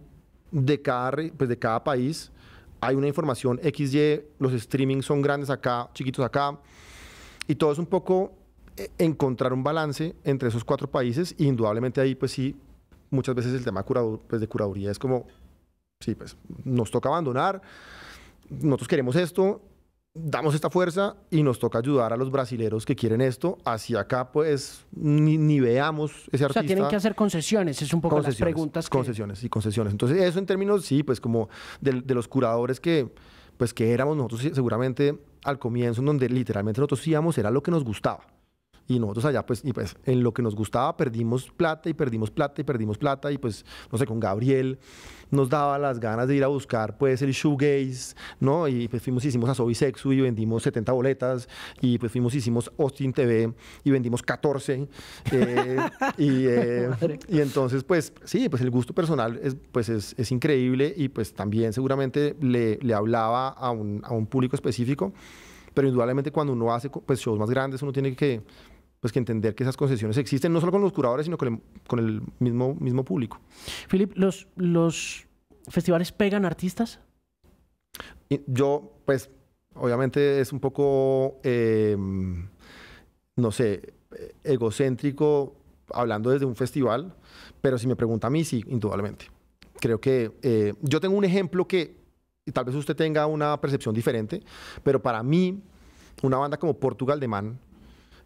de cada, pues, de cada país, hay una información XY, los streamings son grandes acá, chiquitos acá, y todo es un poco eh, encontrar un balance entre esos cuatro países, y indudablemente ahí pues sí, muchas veces el tema de pues curaduría es como, sí, pues nos toca abandonar, nosotros queremos esto, damos esta fuerza y nos toca ayudar a los brasileros que quieren esto. Hacia acá, pues, ni, veamos ese artista. O sea, tienen que hacer concesiones, es un poco las preguntas. Concesiones y concesiones. Entonces, eso en términos, sí, pues, como de, los curadores que, pues, que éramos nosotros seguramente al comienzo, en donde literalmente nosotros íbamos, era lo que nos gustaba y nosotros allá, pues, y pues en lo que nos gustaba perdimos plata y perdimos plata y perdimos plata y pues, no sé, con Gabriel nos daba las ganas de ir a buscar pues el shoegaze, ¿no? Y pues fuimos, y hicimos a Soy Sexu y vendimos 70 boletas y pues fuimos, hicimos Austin TV y vendimos 14 eh, eh, y, entonces pues sí, pues el gusto personal es, pues es, increíble y pues también seguramente le, hablaba a un, a un público específico pero indudablemente cuando uno hace pues, shows más grandes uno tiene que pues que entender que esas concesiones existen no solo con los curadores, sino con el, mismo, mismo público. Filip, ¿los, ¿los festivales pegan artistas? yo, pues, obviamente es un poco, eh, no sé, egocéntrico hablando desde un festival, pero si me pregunta a mí, sí, indudablemente. Creo que eh, yo tengo un ejemplo que tal vez usted tenga una percepción diferente, pero para mí, una banda como Portugal de Man,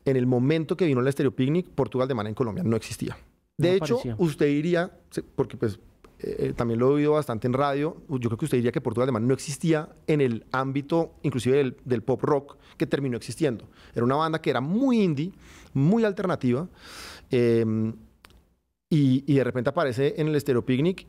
en el momento que vino el estereopicnic, Picnic, Portugal de Mana en Colombia no existía. De hecho, usted diría, porque pues eh, eh, también lo he oído bastante en radio, yo creo que usted diría que Portugal de Mana no existía en el ámbito inclusive del, pop rock que terminó existiendo. Era una banda que era muy indie, muy alternativa. Em, y, de repente aparece en el Estéreo Picnic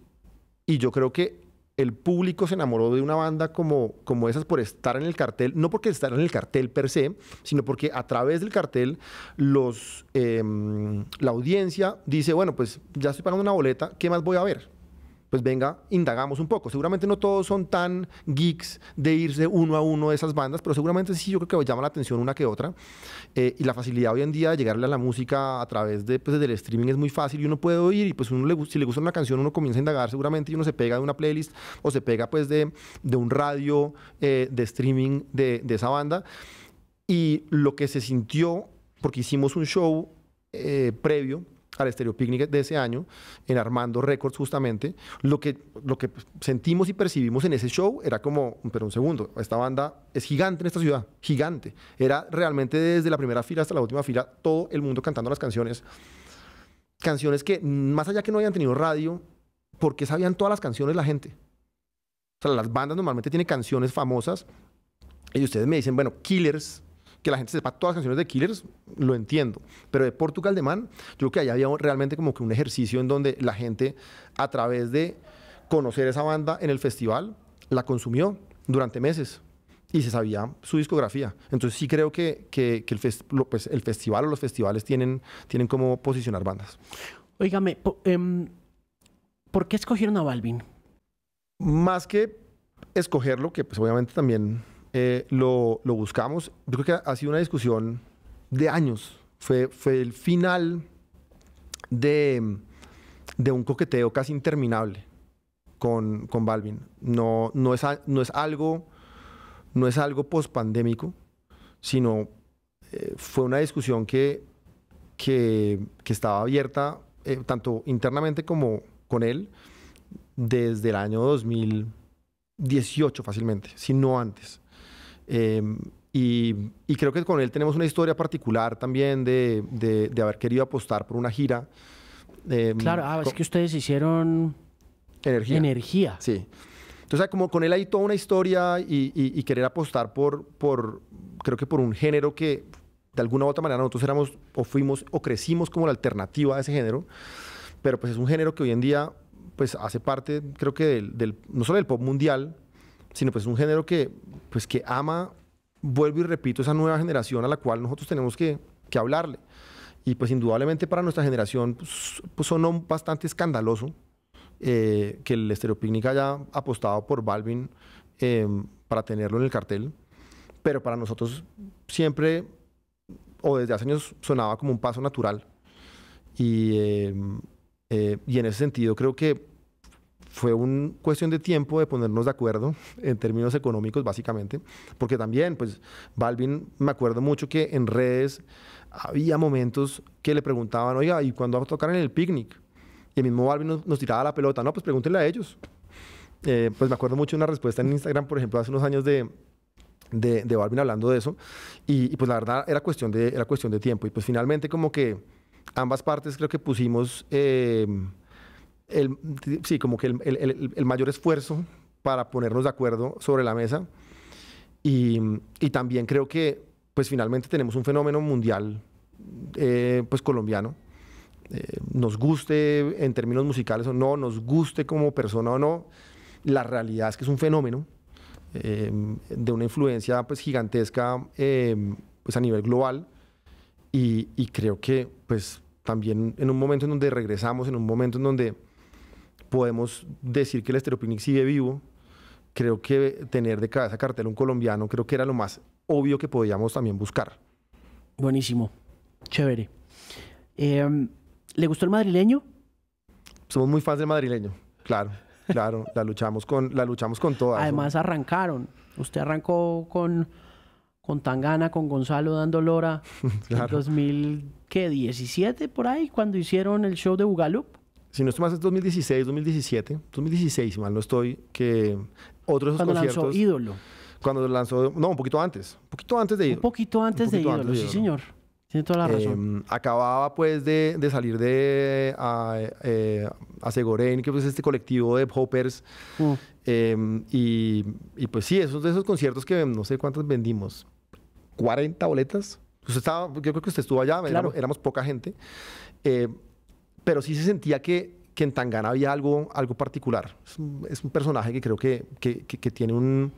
y yo creo que el público se enamoró de una banda como, como esas por estar en el cartel, no porque estar en el cartel per se, sino porque a través del cartel los, em, la audiencia dice, bueno, pues ya estoy pagando una boleta, ¿qué más voy a ver? pues venga, indagamos un poco. Seguramente no todos son tan geeks de irse uno a uno de esas bandas, pero seguramente sí, yo creo que llama la atención una que otra. Eh, y la facilidad hoy en día de llegarle a la música a través de, pues, del streaming es muy fácil y uno puede oír y pues uno le, si le gusta una canción uno comienza a indagar seguramente y uno se pega de una playlist o se pega pues de, un radio eh, de streaming de, esa banda. Y lo que se sintió, porque hicimos un show eh, previo al Estéreo Picnic de ese año, en Armando Records justamente, lo que, lo que sentimos y percibimos en ese show era como, pero un segundo, esta banda es gigante en esta ciudad, gigante. Era realmente desde la primera fila hasta la última fila, todo el mundo cantando las canciones. Canciones que, más allá que no hayan tenido radio, porque sabían todas las canciones la gente. O sea, las bandas normalmente tienen canciones famosas y ustedes me dicen, bueno, Killers que la gente sepa todas las canciones de Killers, lo entiendo. Pero de Portugal de Man, yo creo que ahí había realmente como que un ejercicio en donde la gente, a través de conocer esa banda en el festival, la consumió durante meses y se sabía su discografía. Entonces sí creo que, el, pues, el, festival o los festivales tienen, tienen como posicionar bandas. Óigame, em, ¿por qué escogieron a Balvin? Más que escogerlo, que pues, obviamente también eh, lo, buscamos. Yo creo que ha sido una discusión de años. Fue, el final de, un coqueteo casi interminable con, Balvin. No, es, algo, no es algo pospandémico, sino eh, fue una discusión que, que, estaba abierta eh, tanto internamente como con él desde el año 2018 fácilmente, si no antes. Em, y, creo que con él tenemos una historia particular también de, de, haber querido apostar por una gira. Em, claro, ah, es que ustedes hicieron energía. energía. Sí. Entonces, como con él hay toda una historia y, querer apostar por, por, creo que por un género que de alguna u otra manera nosotros éramos o fuimos o crecimos como la alternativa a ese género, pero pues es un género que hoy en día pues hace parte, creo que del, del no solo del pop mundial, sino pues un género que, pues que ama, vuelvo y repito, esa nueva generación a la cual nosotros tenemos que, hablarle. Y pues indudablemente para nuestra generación pues, pues sonó bastante escandaloso eh, que el Estereopicnic haya apostado por Balvin eh, para tenerlo en el cartel, pero para nosotros siempre o desde hace años sonaba como un paso natural. Y, eh, y en ese sentido creo que fue una cuestión de tiempo de ponernos de acuerdo en términos económicos, básicamente, porque también, pues, Balvin, me acuerdo mucho que en redes había momentos que le preguntaban, oiga, ¿y cuándo va a tocar en el picnic? Y el mismo Balvin nos, tiraba la pelota, no, pues pregúntenle a ellos. Eh, pues me acuerdo mucho una respuesta en Instagram, por ejemplo, hace unos años de, de, Balvin hablando de eso, y, pues la verdad era cuestión, de, era cuestión de tiempo, y pues finalmente como que ambas partes creo que pusimos... Eh, el, sí, como que el, mayor esfuerzo para ponernos de acuerdo sobre la mesa. Y, también creo que, pues finalmente tenemos un fenómeno mundial, eh, pues colombiano. Eh, nos guste en términos musicales o no, nos guste como persona o no, la realidad es que es un fenómeno eh, de una influencia pues gigantesca pues a nivel global y, creo que pues también en un momento en donde regresamos, en un momento en donde podemos decir que el Estereopicnic sigue vivo. Creo que tener de cabeza cartel un colombiano, creo que era lo más obvio que podíamos también buscar. Buenísimo, chévere. Em, ¿Le gustó el madrileño? Somos muy fans del madrileño, claro, claro, la luchamos con, la luchamos con todas. Además arrancaron, usted arrancó con, con Tangana, con Gonzalo dando lora en 2017 por ahí, cuando hicieron el show de Ugalup si no estoy más, es 2016, 2017, 2016, si mal no estoy, que otros esos cuando conciertos. Lanzó ídolo. Cuando lanzó, no, un poquito antes, un poquito antes de ídolo. Un poquito antes, de, ídolo, sí señor. Tiene toda la em, razón. acababa pues de, salir de a, eh, que pues este colectivo de hoppers. Mm. Em, y, pues sí, esos de esos conciertos que no sé cuántas vendimos. 40 boletas. Usted estaba, yo creo que usted estuvo allá, éramos, éramos, poca gente. Eh, pero sí se sentía que, que en Tangana había algo, algo particular. Es un, es un personaje que creo que, que, que, tiene un...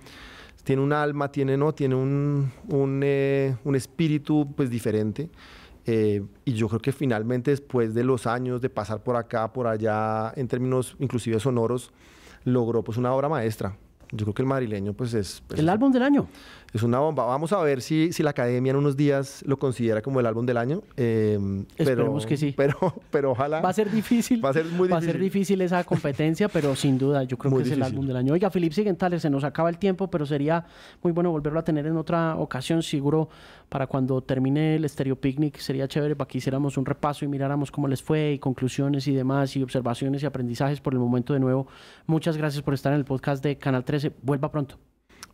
Tiene un alma, tiene, ¿no? tiene un, un, eh, un espíritu pues, diferente. Eh, y yo creo que finalmente después de los años de pasar por acá, por allá, en términos inclusive sonoros, logró pues una obra maestra. Yo creo que el madrileño pues es... Pues, el álbum del año es una bomba. Vamos a ver si, la academia en unos días lo considera como el álbum del año. Eh, Esperemos que sí. Pero, pero ojalá. Va a ser difícil. Va a ser muy difícil. Va a ser difícil esa competencia, pero sin duda, yo creo que es el álbum del año. Oiga, Philip Sigenthaler, se nos acaba el tiempo, pero sería muy bueno volverlo a tener en otra ocasión, seguro para cuando termine el Stereo Picnic sería chévere para que hiciéramos un repaso y miráramos cómo les fue y conclusiones y demás y observaciones y aprendizajes por el momento de nuevo. Muchas gracias por estar en el podcast de Canal 13. Vuelva pronto.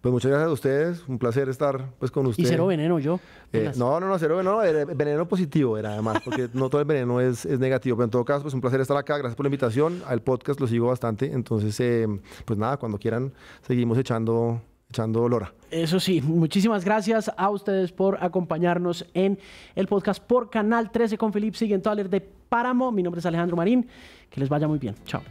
Pues muchas gracias a ustedes, un placer estar pues con ustedes. Y cero veneno yo. Eh, no, no, no, cero veneno, veneno positivo era además, porque no todo el veneno es, negativo, pero en todo caso pues un placer estar acá, gracias por la invitación, al podcast lo sigo bastante, entonces eh, pues nada, cuando quieran seguimos echando echando lora. Eso sí, muchísimas gracias a ustedes por acompañarnos en el podcast por Canal 13 con Felipe Siguiente de Páramo. Mi nombre es Alejandro Marín. Que les vaya muy bien. Chao.